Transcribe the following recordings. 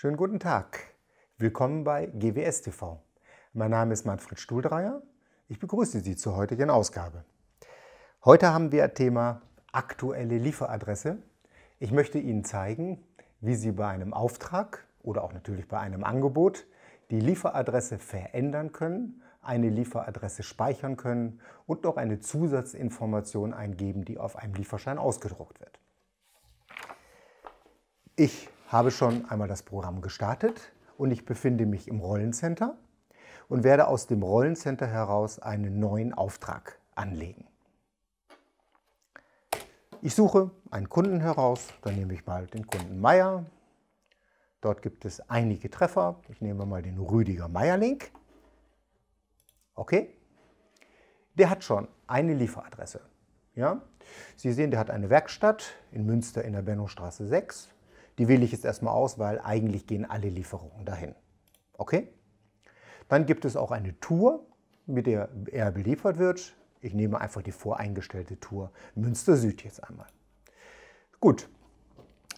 Schönen guten Tag. Willkommen bei GWS TV. Mein Name ist Manfred Stuhldreier. Ich begrüße Sie zur heutigen Ausgabe. Heute haben wir Thema aktuelle Lieferadresse. Ich möchte Ihnen zeigen, wie Sie bei einem Auftrag oder auch natürlich bei einem Angebot die Lieferadresse verändern können, eine Lieferadresse speichern können und noch eine Zusatzinformation eingeben, die auf einem Lieferschein ausgedruckt wird. Ich habe schon einmal das Programm gestartet und ich befinde mich im Rollencenter und werde aus dem Rollencenter heraus einen neuen Auftrag anlegen. Ich suche einen Kunden heraus, dann nehme ich mal den Kunden Meier. Dort gibt es einige Treffer. Ich nehme mal den Rüdiger Meierlink. Okay. Der hat schon eine Lieferadresse. Ja? Sie sehen, der hat eine Werkstatt in Münster in der Bernhofstraße 6. Die wähle ich jetzt erstmal aus, weil eigentlich gehen alle Lieferungen dahin. Okay? Dann gibt es auch eine Tour, mit der er beliefert wird. Ich nehme einfach die voreingestellte Tour Münster Süd jetzt einmal. Gut,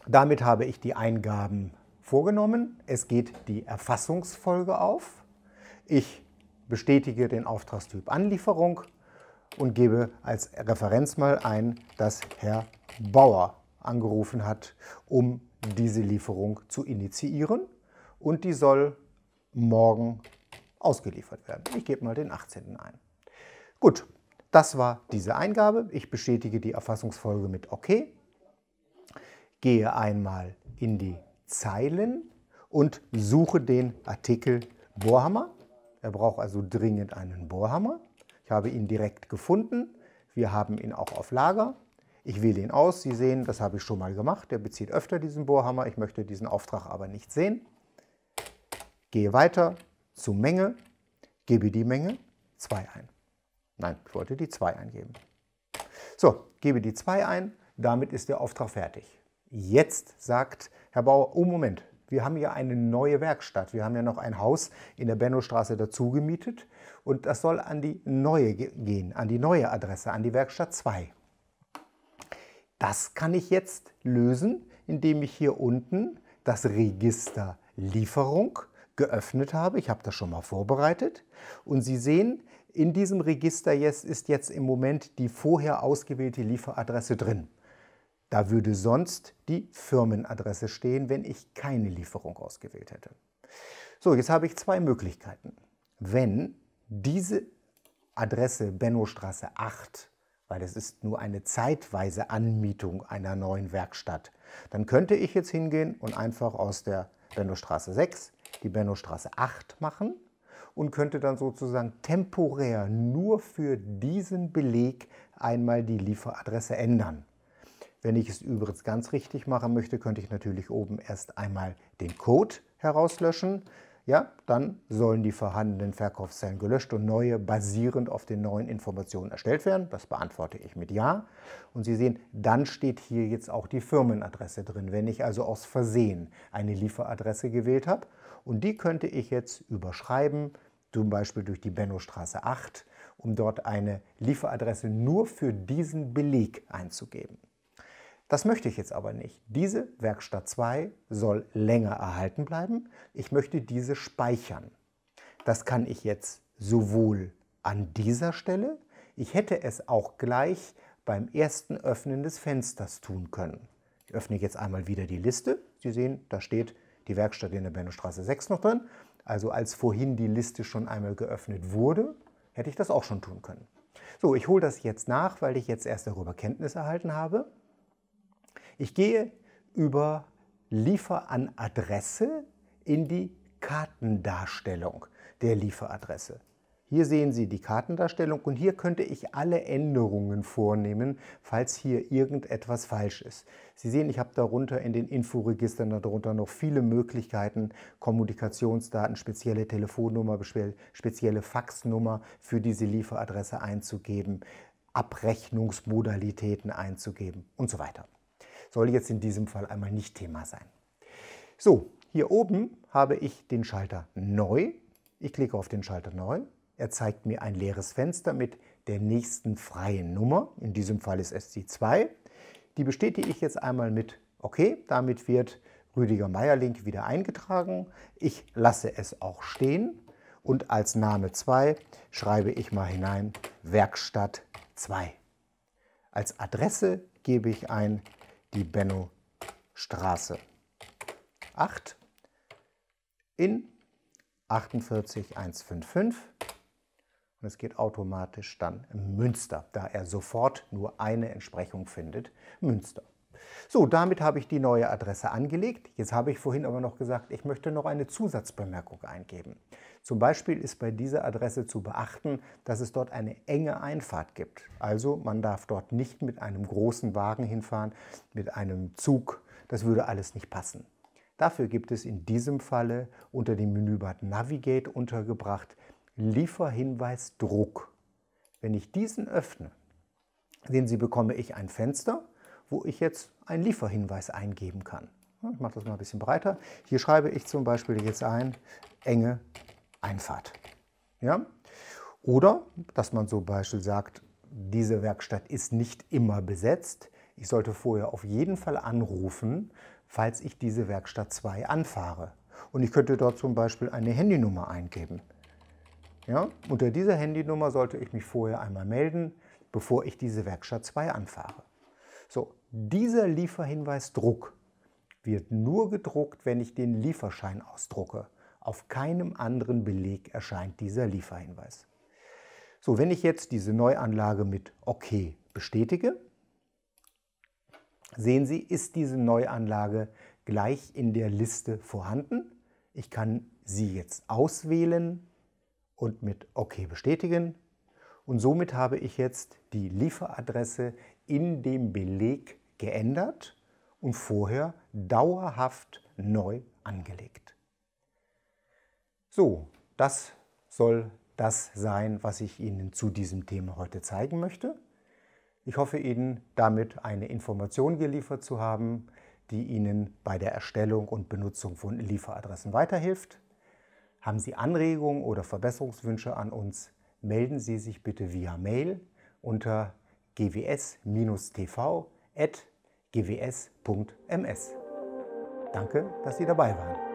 damit habe ich die Eingaben vorgenommen. Es geht die Erfassungsfolge auf. Ich bestätige den Auftragstyp Anlieferung und gebe als Referenz mal ein, dass Herr Bauer angerufen hat, um diese Lieferung zu initiieren und die soll morgen ausgeliefert werden. Ich gebe mal den 18. ein. Gut, das war diese Eingabe. Ich bestätige die Erfassungsfolge mit OK. Gehe einmal in die Zeilen und suche den Artikel Bohrhammer. Er braucht also dringend einen Bohrhammer. Ich habe ihn direkt gefunden. Wir haben ihn auch auf Lager. Ich wähle ihn aus. Sie sehen, das habe ich schon mal gemacht. Der bezieht öfter diesen Bohrhammer. Ich möchte diesen Auftrag aber nicht sehen. Gehe weiter zu Menge, gebe die Menge 2 ein. Nein, ich wollte die 2 eingeben. So, gebe die 2 ein. Damit ist der Auftrag fertig. Jetzt sagt Herr Bauer, oh Moment, wir haben ja eine neue Werkstatt. Wir haben ja noch ein Haus in der Bennowstraße dazu gemietet und das soll an die neue gehen, an die neue Adresse, an die Werkstatt 2. Das kann ich jetzt lösen, indem ich hier unten das Register Lieferung geöffnet habe. Ich habe das schon mal vorbereitet. Und Sie sehen, in diesem Register jetzt ist jetzt im Moment die vorher ausgewählte Lieferadresse drin. Da würde sonst die Firmenadresse stehen, wenn ich keine Lieferung ausgewählt hätte. So, jetzt habe ich zwei Möglichkeiten. Wenn diese Adresse Bennostraße 8 weil es ist nur eine zeitweise Anmietung einer neuen Werkstatt. Dann könnte ich jetzt hingehen und einfach aus der Bernowstraße 6 die Bernowstraße 8 machen und könnte dann sozusagen temporär nur für diesen Beleg einmal die Lieferadresse ändern. Wenn ich es übrigens ganz richtig machen möchte, könnte ich natürlich oben erst einmal den Code herauslöschen, ja, dann sollen die vorhandenen Verkaufszellen gelöscht und neue basierend auf den neuen Informationen erstellt werden. Das beantworte ich mit Ja. Und Sie sehen, dann steht hier jetzt auch die Firmenadresse drin, wenn ich also aus Versehen eine Lieferadresse gewählt habe. Und die könnte ich jetzt überschreiben, zum Beispiel durch die Bennowstraße 8, um dort eine Lieferadresse nur für diesen Beleg einzugeben. Das möchte ich jetzt aber nicht. Diese Werkstatt 2 soll länger erhalten bleiben. Ich möchte diese speichern. Das kann ich jetzt sowohl an dieser Stelle, ich hätte es auch gleich beim ersten Öffnen des Fensters tun können. Ich öffne jetzt einmal wieder die Liste. Sie sehen, da steht die Werkstatt in der Bernstraße 6 noch drin. Also als vorhin die Liste schon einmal geöffnet wurde, hätte ich das auch schon tun können. So, ich hole das jetzt nach, weil ich jetzt erst darüber Kenntnis erhalten habe. Ich gehe über Liefer an Adresse in die Kartendarstellung der Lieferadresse. Hier sehen Sie die Kartendarstellung und hier könnte ich alle Änderungen vornehmen, falls hier irgendetwas falsch ist. Sie sehen, ich habe darunter in den Inforegistern darunter noch viele Möglichkeiten, Kommunikationsdaten, spezielle Telefonnummer, spezielle Faxnummer für diese Lieferadresse einzugeben, Abrechnungsmodalitäten einzugeben und so weiter soll jetzt in diesem Fall einmal nicht Thema sein. So, hier oben habe ich den Schalter Neu. Ich klicke auf den Schalter Neu. Er zeigt mir ein leeres Fenster mit der nächsten freien Nummer. In diesem Fall ist es die 2. Die bestätige ich jetzt einmal mit OK. Damit wird Rüdiger Meierlink wieder eingetragen. Ich lasse es auch stehen und als Name 2 schreibe ich mal hinein Werkstatt 2. Als Adresse gebe ich ein die Benno-Straße 8 in 48155 und es geht automatisch dann Münster, da er sofort nur eine Entsprechung findet, Münster. So, damit habe ich die neue Adresse angelegt. Jetzt habe ich vorhin aber noch gesagt, ich möchte noch eine Zusatzbemerkung eingeben. Zum Beispiel ist bei dieser Adresse zu beachten, dass es dort eine enge Einfahrt gibt. Also man darf dort nicht mit einem großen Wagen hinfahren, mit einem Zug. Das würde alles nicht passen. Dafür gibt es in diesem Falle unter dem Menübad Navigate untergebracht Lieferhinweis Druck. Wenn ich diesen öffne, sehen Sie, bekomme ich ein Fenster, wo ich jetzt einen Lieferhinweis eingeben kann. Ich mache das mal ein bisschen breiter. Hier schreibe ich zum Beispiel jetzt ein, enge Einfahrt. Ja? Oder, dass man zum Beispiel sagt, diese Werkstatt ist nicht immer besetzt. Ich sollte vorher auf jeden Fall anrufen, falls ich diese Werkstatt 2 anfahre. Und ich könnte dort zum Beispiel eine Handynummer eingeben. Ja? Unter dieser Handynummer sollte ich mich vorher einmal melden, bevor ich diese Werkstatt 2 anfahre. So, dieser Lieferhinweisdruck wird nur gedruckt, wenn ich den Lieferschein ausdrucke. Auf keinem anderen Beleg erscheint dieser Lieferhinweis. So, wenn ich jetzt diese Neuanlage mit OK bestätige, sehen Sie, ist diese Neuanlage gleich in der Liste vorhanden. Ich kann sie jetzt auswählen und mit OK bestätigen. Und somit habe ich jetzt die Lieferadresse in dem Beleg geändert und vorher dauerhaft neu angelegt. So, das soll das sein, was ich Ihnen zu diesem Thema heute zeigen möchte. Ich hoffe Ihnen damit eine Information geliefert zu haben, die Ihnen bei der Erstellung und Benutzung von Lieferadressen weiterhilft. Haben Sie Anregungen oder Verbesserungswünsche an uns, melden Sie sich bitte via Mail unter gws-tv@ gws.ms. Danke, dass Sie dabei waren.